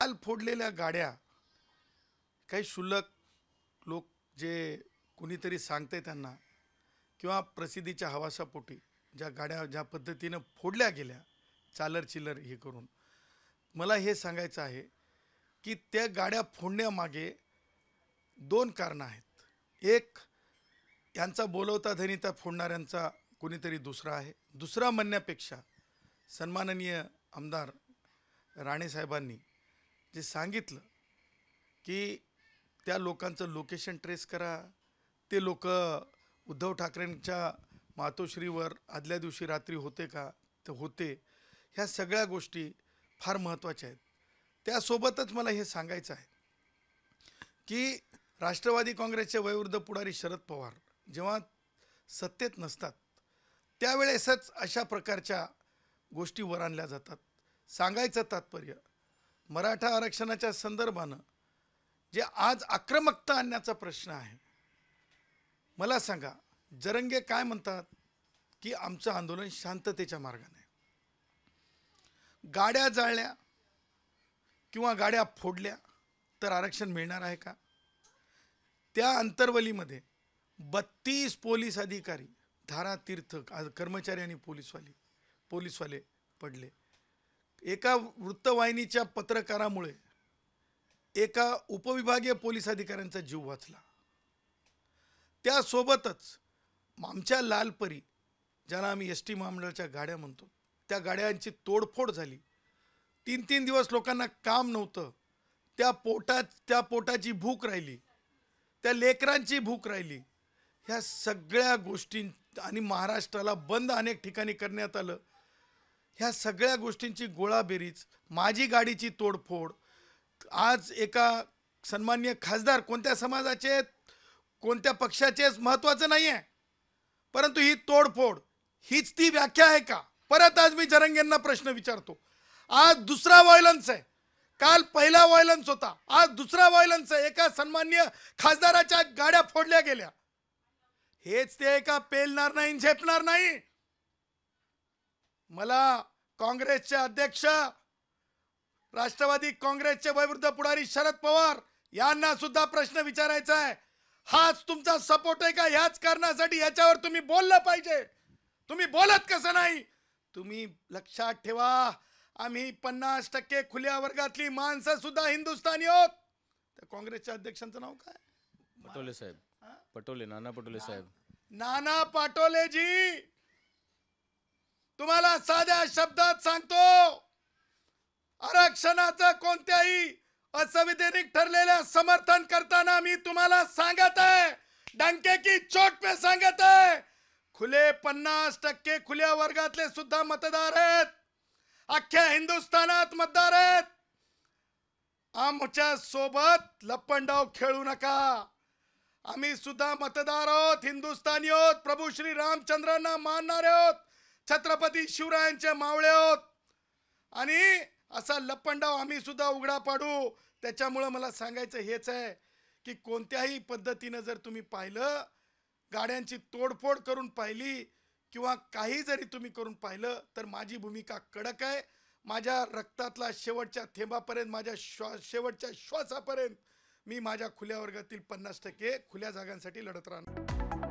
काल फोडलेल्या गाड्या काही शुल्लक लोक जे कुणीतरी सांगते त्यांना किंवा प्रसिद्धीच्या हवासापोटी ज्या गाड्या ज्या पद्धतीनं फोडल्या गेल्या चालर चिलर हे करून मला हे सांगायचं आहे की त्या गाड्या फोडण्यामागे दोन कारणं आहेत एक यांचा बोलवता धनिता फोडणाऱ्यांचा कुणीतरी दुसरा आहे दुसरा म्हणण्यापेक्षा सन्माननीय आमदार राणेसाहेबांनी जे सांगितलं की त्या लोकांचं लोकेशन ट्रेस करा ते लोक उद्धव ठाकरेंच्या मातोश्रीवर आदल्या दिवशी रात्री होते का ते होते ह्या सगळ्या गोष्टी फार महत्त्वाच्या आहेत त्यासोबतच मला हे सांगायचं आहे की राष्ट्रवादी काँग्रेसचे वयोवृद्ध पुढारी शरद पवार जेव्हा सत्तेत नसतात त्यावेळेसच अशा प्रकारच्या गोष्टी वर आणल्या जातात सांगायचं तात्पर्य मराठा आरक्षणाच्या संदर्भानं जे आज आक्रमकता आणण्याचा प्रश्न आहे मला सांगा जरंगे काय म्हणतात की आमचं आंदोलन शांततेच्या मार्गाने गाड्या जाळल्या किंवा गाड्या फोडल्या तर आरक्षण मिळणार आहे का त्या अंतर्वलीमध्ये बत्तीस पोलीस अधिकारी धारातीर्थ कर्मचारी आणि पोलीसवाली पोलीसवाले पडले एका वृत्तवाहिनीच्या पत्रकारामुळे एका उपविभागीय पोलीस अधिकाऱ्यांचा जीव वाचला त्यासोबतच आमच्या लालपरी ज्याला आम्ही एस टी महामंडळाच्या गाड्या म्हणतो त्या गाड्यांची तोडफोड झाली तीन तीन दिवस लोकांना काम नव्हतं त्या पोटात त्या पोटाची भूक राहिली त्या लेकरांची भूक राहिली ह्या सगळ्या गोष्टी आणि महाराष्ट्राला बंद अनेक ठिकाणी करण्यात आलं ह्या सगळ्या गोष्टींची गोळाबेरीज माझी गाडीची तोडफोड आज एका सन्मान्य खासदार कोणत्या समाजाचे कोणत्या पक्षाचेच महत्त्वाचं नाही आहे परंतु ही तोडफोड हीच ती व्याख्या आहे का परत आज मी जरंगेंना प्रश्न विचारतो आज दुसरा व्हायलन्स आहे काल पहिला व्हायलन्स होता आज दुसरा व्हायलन्स आहे एका सन्मान्य खासदाराच्या गाड्या फोडल्या गेल्या हेच ते एका पेलणार नाही झेपणार नाही मला काँग्रेसचे अध्यक्ष राष्ट्रवादी काँग्रेसचे वैवृद्ध पुढारी शरद पवार यांना सुद्धा प्रश्न विचारायचा आहे हाच तुमचा सपोर्ट आहे का ह्याच कारणासाठी याच्यावर तुम्ही बोललं पाहिजे तुम्ही बोलत कसं नाही तुम्ही लक्षात ठेवा आम्ही पन्नास टक्के खुल्या वर्गातली माणसं सुद्धा हिंदुस्थानी आहोत त्या काँग्रेसच्या अध्यक्षांचं नाव काय पटोले साहेब पटोले नाना पटोले साहेब नाना पाटोलेजी तुम्हाला साध्या शब्दात सांगतो आरक्षणाचं कोणत्याही असंविधानिक ठरलेल्या समर्थन करताना मी तुम्हाला सांगत आहे डंके की चोट पे सांगत आहे खुले पन्नास टक्के खुल्या वर्गातले सुद्धा मतदार आहेत अख्ख्या हिंदुस्थानात मतदार आहेत आमच्या सोबत लपंडाव खेळू नका आम्ही सुद्धा मतदार आहोत हिंदुस्थानी आहोत प्रभू श्री रामचंद्रांना मानणारे आहोत छत्रपती शिवरायांच्या मावळे आहोत आणि असा लपंडाव आम्ही सुद्धा उघडा पाडू त्याच्यामुळं मला सांगायचं हेच आहे की कोणत्याही पद्धतीनं जर तुम्ही पाहिलं गाड्यांची तोडफोड करून पाहिली किंवा काही जरी तुम्ही करून पाहिलं तर माझी भूमिका कडक आहे माझ्या रक्तातला शेवटच्या थेंबापर्यंत माझ्या श्वा शेवटच्या श्वासापर्यंत मी माझ्या खुल्या वर्गातील पन्नास टक्के खुल्या जागांसाठी लढत राहणार